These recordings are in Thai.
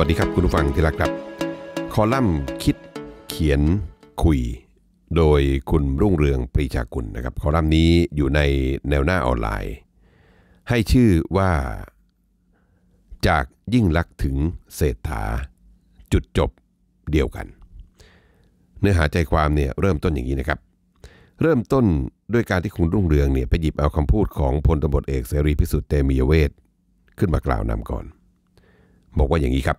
วัสดีครับคุณผู้ฟังที่รักครับ คอลัมน์คิด เขียนคุย โดยคุณรุ่งเรืองปรีชากุลนะครับ คอลัมน์นี้อยู่ในแนวหน้าออนไลน์ ให้ชื่อว่า จากยิ่งลักถึงเศรษฐาจุดจบเดียวกัน เนื้อหาใจความเนี่ยเริ่มต้นอย่างนี้นะครับ เริ่มต้นด้วยการที่คุณรุ่งเรืองเนี่ยไปหยิบเอาคำพูดของพลตบทเอกเสรีพิสุทธิ์เตมียเวทขึ้นมากล่าวนำก่อน บอกว่าอย่างนี้ครับ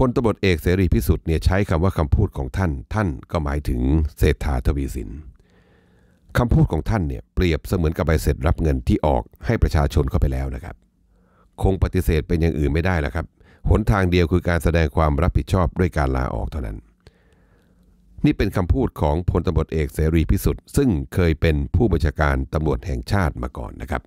พลตบทเอกเสรีพิสุทธิ์เนี่ยใช้คำว่าคำพูดของท่านท่านก็หมายถึงเศรษฐาทวีสินคำพูดของท่านเนี่ยเปรียบเสมือนกับใบเสร็จรับเงินที่ออกให้ประชาชนเข้าไปแล้วนะครับ คงปฏิเสธเป็นอย่างอื่นไม่ได้ละครับหนทางเดียวคือการแสดงความรับผิดชอบด้วยการลาออกเท่านั้น นี่เป็นคำพูดของพลตบทเอกเสรีพิสุทธิ์ ซึ่งเคยเป็นผู้บัญชาการตำรวจแห่งชาติมาก่อนนะครับ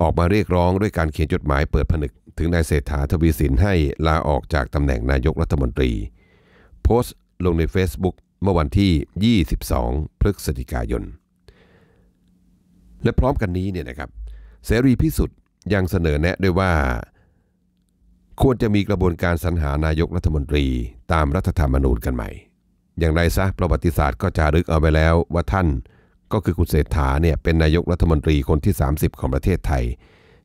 ออกมาเรียกร้องด้วยการเขียนจดหมายเปิดผนึกถึงนายเศรษฐาทวีสินให้ลาออกจากตำแหน่งนายกรัฐมนตรี โพสต์ลงใน Facebook เมื่อวันที่ 22 พฤศจิกายน และพร้อมกันนี้เนี่ยนะครับ เสรีพิสุทธิ์ยังเสนอแนะด้วยว่า ควรจะมีกระบวนการสรรหานายกรัฐมนตรี ตามรัฐธรรมนูญกันใหม่ อย่างไรซะ ประวัติศาสตร์ก็จารึกเอาไว้แล้วว่าท่านก็คือคุณเศรษฐาเนี่ยเป็นนายกรัฐมนตรีคนที่ 30 ของประเทศไทย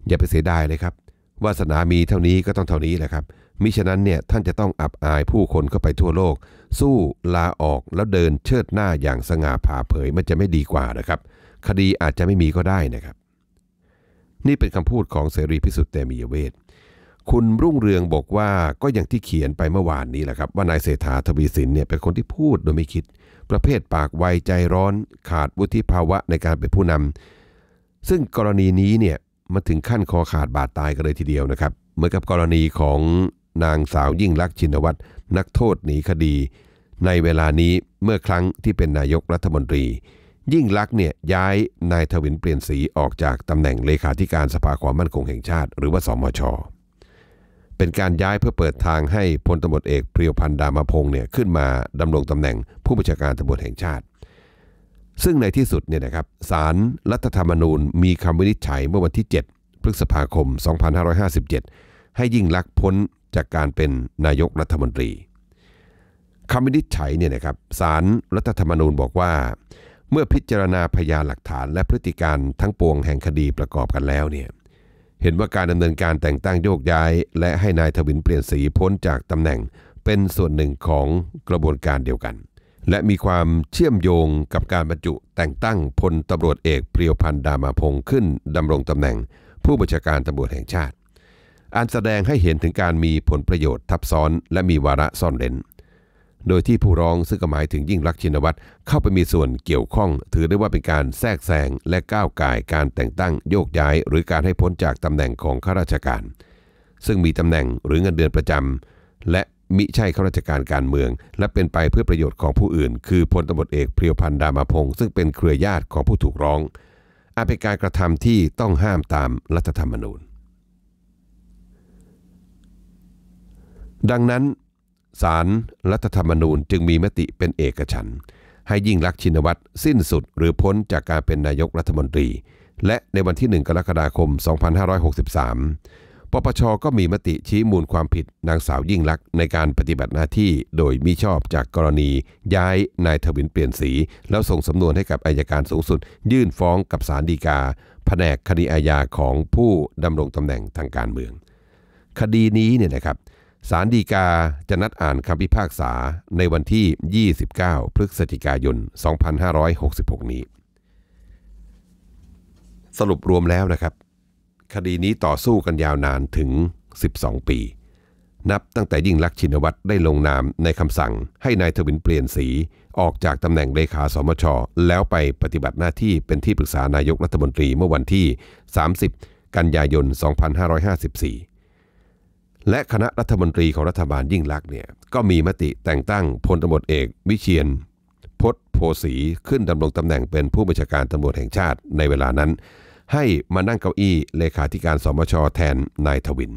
อย่าไปเสียดายเลยครับวาสนามีเท่านี้ก็ต้องเท่านี้แหละครับ มิฉะนั้นเนี่ย ท่านจะต้องอับอายผู้คนเข้าไปทั่วโลก สู้ลาออกแล้วเดินเชิดหน้าอย่างสง่าผ่าเผย มันจะไม่ดีกว่านะครับ คดีอาจจะไม่มีก็ได้นะครับ นี่เป็นคำพูดของเสรีพิสุทธิ์เตมียเวทคุณรุ่งเรืองบอกว่า ก็อย่างที่เขียนไปเมื่อวานนี้แหละครับ ว่านายเศรษฐาทวีสินเนี่ยเป็นคนที่พูดโดยไม่คิด ประเภทปากไวใจร้อนขาดวุฒิภาวะในการเป็นผู้นำ ซึ่งกรณีนี้เนี่ยมาถึงขั้นคอขาดบาดตายกันเลยทีเดียวนะครับ เหมือนกับกรณีของนางสาวยิ่งลักษณ์ชินวัตร นักโทษหนีคดี ในเวลานี้เมื่อครั้งที่เป็นนายกรัฐมนตรี ยิ่งลักษณ์เนี่ยย้ายนายทวินเปลี่ยนสีออกจากตำแหน่ง เลขาธิการสภาความมั่นคงแห่งชาติ หรือว่าสมช เป็นการย้ายเพื่อเปิดทางให้พลตารวจเอกเรียวพันธ์ดามพงศ์เนี่ยขึ้นมาดำรงตำแหน่งผู้บัญชาการตำรวจแห่งชาติซึ่งในที่สุดเนี่ยนะครับศาลรรัฐธรรมนูญมีคำวินิจฉัยเมื่อวันที่ 7พฤษภาคม 2557 ให้ยิ่งลักษณ์พ้นจากการเป็นนายกรัฐมนตรีคำวินิจฉัยเนี่ยนะครับศาลรรัฐธรรมนูญบอกว่า เมื่อพิจารณาพยานหลักฐานและพฤติการทั้งปวงแห่งคดีประกอบกันแล้วเนี่ยเห็นว่าการดำเนินการแต่งตั้งโยกย้าย และให้นายทวินเปลี่ยนสีพ้นจากตำแหน่งเป็นส่วนหนึ่งของกระบวนการเดียวกันและมีความเชื่อมโยงกับการบรรจุ แต่งตั้งพลตำรวจเอกเปรียวพันธ์ดามาพงศ์ขึ้นดำรงตำแหน่ง ผู้บัญชาการตำรวจแห่งชาติ อันแสดงให้เห็นถึงการมีผลประโยชน์ทับซ้อน และมีวาระซ่อนเร้นโดยที่ผู้ร้องซึ่งหมายถึงยิ่งรักชินวัตรเข้าไปมีส่วนเกี่ยวข้อง ถือได้ว่าเป็นการแทรกแซงและก้าวไก่การแต่งตั้งโยกย้าย หรือการให้พ้นจากตำแหน่งของข้าราชการ ซึ่งมีตำแหน่งหรือเงินเดือนประจำ และมิใช่ข้าราชการการเมือง และเป็นไปเพื่อประโยชน์ของผู้อื่น คือพลตบดเอกเพียวพันธ์ดามาพงศ์ซึ่งเป็นเครือญาติของผู้ถูกร้อง อาจเป็นการกระทำที่ต้องห้ามตามรัฐธรรมนูญ ดังนั้นสารรัฐธรรมนูญจึงมีมติเป็นเอกฉันให้ยิ่งลักษณ์ชินวัตรสิ้นสุดหรือพ้นจากการเป็นนายกรัฐมนตรี และในวันที่ 1 กรกฎาคม 2563ปปช ก็มีมติชี้มูลความผิดนางสาวยิ่งลักษณ์ในการปฏิบัติหน้าที่โดยมิชอบจากกรณีย้ายนายทวินเปลี่ยนสี แล้วส่งสำนวนให้กับอายการสูงสุด ยื่นฟ้องกับสารดีกาแผนกคดีอาญาของผู้ดำรงตำแหน่งทางการเมือง คดีนี้เนี่ยนะครับสารดีกาจะนัดอ่านคำพิพากษาในวันที่ 29พฤศจิกายน 2566 นี้ สรุปรวมแล้วนะครับคดีนี้ต่อสู้กันยาวนานถึง 12 ปี นับตั้งแต่ยิ่งลักษณ์ชินวัตรได้ลงนามในคำสั่ง ให้นายทวินเปลี่ยนสีออกจากตำแหน่งเลขาสมช แล้วไปปฏิบัติหน้าที่เป็นที่ปรึกษานายกรัฐมนตรีเมื่อวันที่ 30 กันยายน 2554 และคณะรัฐมนตรีของรัฐบาลยิ่งลักษณ์เนี่ยก็มีมติแต่งตั้งพลตำรวจเอกวิเชียนพศโพสีขึ้นดำรงตำแหน่งเป็นผู้บัญชาการตำรวจแห่งชาติในเวลานั้นให้มานั่งเก้าอี้เลขาธิการสมชแทนนายทวิน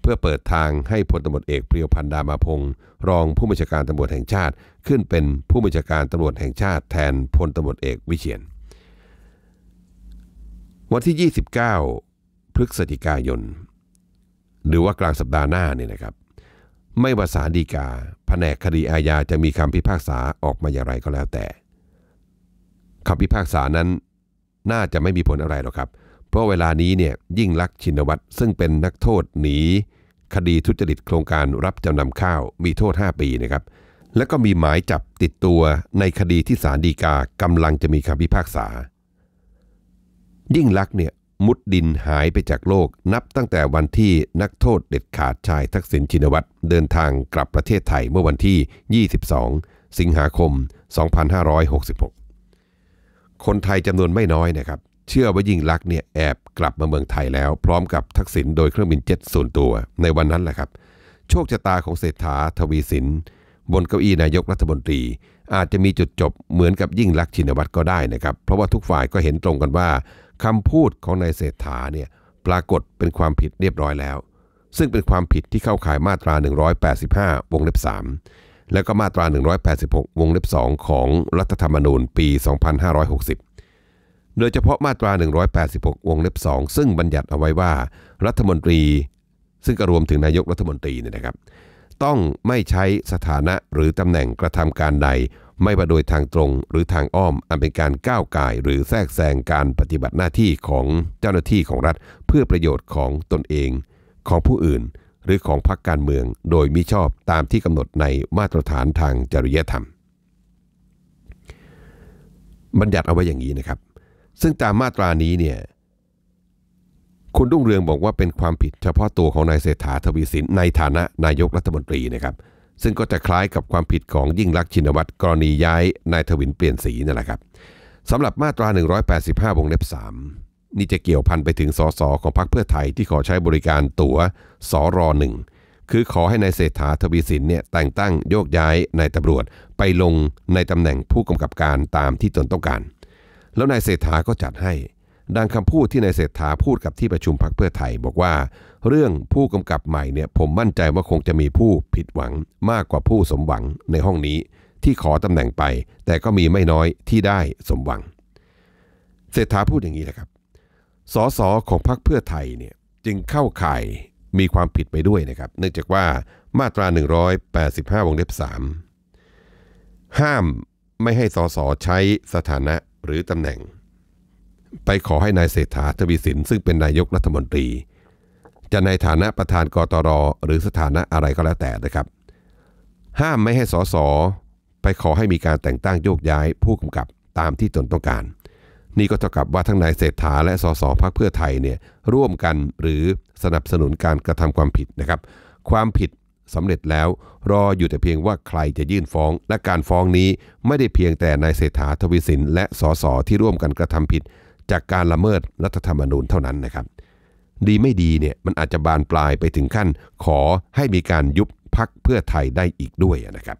เพื่อเปิดทางให้พลตำรวจเอกเปรียวพันดามาพงศ์รองผู้บัญชาการตำรวจแห่งชาติขึ้นเป็นผู้บัญชาการตำรวจแห่งชาติ แทนพลตำรวจเอกวิเชียน วันที่ 29 พฤศจิกายน หรือว่ากลางสัปดาห์หน้าเนี่ยนะครับ ไม่ว่าสาดีกาแผนกคดีอาญาจะมีคำพิพากษาออกมาอย่างไรก็แล้วแต่คำพิพากษานั้นน่าจะไม่มีผลอะไรหรอกครับ เพราะเวลานี้เนี่ยยิ่งลักชินวัตร ซึ่งเป็นนักโทษหนี คดีทุจริตโครงการรับจำนำข้าวมีโทษ 5 ปีนะครับและก็มีหมายจับติดตัวในคดีที่ศาลฎีกากำลังจะมีคำพิพากษา ยิ่งลักษ์เนี่ยมุดดินหายไปจากโลก นับตั้งแต่วันที่นักโทษเด็ดขาดชายทักษิณชินวัตรเดินทางกลับประเทศไทยเมื่อวันที่ 22 สิงหาคม 2566คนไทยจำนวนไม่น้อยนะครับ เชื่อว่ายิ่งลักษณ์เนี่ย แอบกลับมาเมืองไทยแล้วพร้อมกับทักษิณโดยเครื่องบินเจ็ตส่วนตัว ในวันนั้นแหละครับ โชคชะตาของเศรษฐา ทวีสิน บนเก้าอี้นายกรัฐมนตรี อาจจะมีจุดจบเหมือนกับยิ่งลักษณ์ชินวัตรก็ได้นะครับ เพราะว่าทุกฝ่ายก็เห็นตรงกันว่าคำพูดของนายเศรษฐาเนี่ยปรากฏเป็นความผิดเรียบร้อยแล้ว ซึ่งเป็นความผิดที่เข้าข่ายมาตรา 185วงเล็บ3และก็มาตรา 186 วงเล็บ2 ของรัฐธรรมนูญปี 2560 โดยเฉพาะมาตรา 186 วงเล็บ 2 ซึ่งบัญญัติเอาไว้ว่า รัฐมนตรี ซึ่งกะรวมถึงนายกรัฐมนตรีเนี่ยนะครับ ต้องไม่ใช้สถานะหรือตำแหน่งกระทำการใด ไม่ว่าโดยทางตรงหรือทางอ้อมอันเป็นการก้าวไก่หรือแทรกแซงการปฏิบัติหน้าที่ของเจ้าหน้าที่ของรัฐเพื่อประโยชน์ของตนเอง ของผู้อื่นหรือของพรรคการเมืองโดยมิชอบตามที่กำหนดในมาตรฐานทางจริยธรรม บัญญัติเอาไว้อย่างนี้นะครับ ซึ่งตามมาตรานี้เนี่ยคุณรุ่งเรืองบอกว่าเป็นความผิดเฉพาะตัวของนายเศรษฐาทวีสินในฐานะนายกรัฐมนตรีนะครับ ซึ่งก็จะคล้ายกับความผิดของยิ่งลักษณ์ชินวัตรกรณีย้ายนายทวินเปลี่ยนสีนั่นแหละครับสำหรับมาตรา 185วงเล็บ3นี่จะเกี่ยวพันไปถึงสสของพรรคเพื่อไทยที่ขอใช้บริการตัว๋วสอรอหนึ่งคือขอให้ในายเศรษฐาทวีสินเนี่ยแต่งตั้งโยกย้ายนายตำรวจไปลงในตำแหน่งผู้กำกับการตามที่ตนต้องการ แล้วนายเศรษฐาก็จัดให้ ดังคำพูดที่นายเศรษฐาพูดกับที่ประชุมพรรคเพื่อไทยบอกว่าเรื่องผู้กำกับใหม่เนี่ยผมมั่นใจว่าคงจะมีผู้ผิดหวังมากกว่าผู้สมหวังในห้องนี้ที่ขอตำแหน่งไป แต่ก็มีไม่น้อยที่ได้สมหวัง เศรษฐาพูดอย่างนี้นะครับสสของพรรคเพื่อไทยเนี่ยจึงเข้าข่ายมีความผิดไปด้วยนะครับ เนื่องจากว่ามาตรา 185 วงเล็บ3 ห้ามไม่ให้สสใช้สถานะหรือตำแหน่ง ไปขอให้นายเศรษฐาทวีสินซึ่งเป็นนายกรัฐมนตรี จะในฐานะประธานกตร หรือสถานะอะไรก็แล้วแต่นะครับ ห้ามไม่ให้สสไปขอให้มีการแต่งตั้งโยกย้ายผู้กำกับตามที่ตนต้องการนี่ก็เท่ากับว่าทั้งนายเศรษฐาและสสพักเพื่อไทยเนี่ยร่วมกันหรือสนับสนุนการกระทำความผิดนะครับ ความผิดสำเร็จแล้ว รออยู่แต่เพียงว่าใครจะยื่นฟ้อง และการฟ้องนี้ไม่ได้เพียงแต่นายเศรษฐาทวีสินและ สสที่ร่วมกันกระทำผิด จากการละเมิดรัฐธรรมนูญเท่านั้นนะครับ ดีไม่ดีเนี่ยมันอาจจะบานปลายไปถึงขั้นขอให้มีการยุบพักเพื่อไทยได้อีกด้วยนะครับ